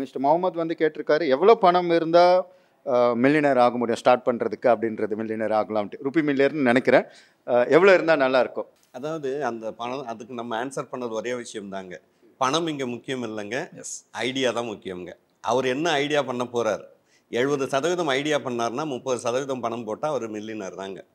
mister Mohammed வந்து கேட்டிருக்காரு எவ்வளோ பணம் இருந்தால் மில்லினர் ஆக முடியும் ஸ்டார்ட் பண்ணுறதுக்கு அப்படின்றது மில்லினர் ஆகலாம்ட்டு ருபி மில்லியர்னு நினைக்கிறேன் எவ்வளோ இருந்தால் நல்லாயிருக்கும் அதாவது அந்த பணம் அதுக்கு நம்ம ஆன்சர் பண்ணது ஒரே விஷயம் தாங்க பணம் இங்கே முக்கியம் இல்லைங்க எஸ் ஐடியா தான் முக்கியங்க அவர் என்ன ஐடியா பண்ண போகிறார் எழுபது சதவீதம் ஐடியா பண்ணார்னா முப்பது சதவீதம் பணம் போட்டால் அவர் மில்லினர் தாங்க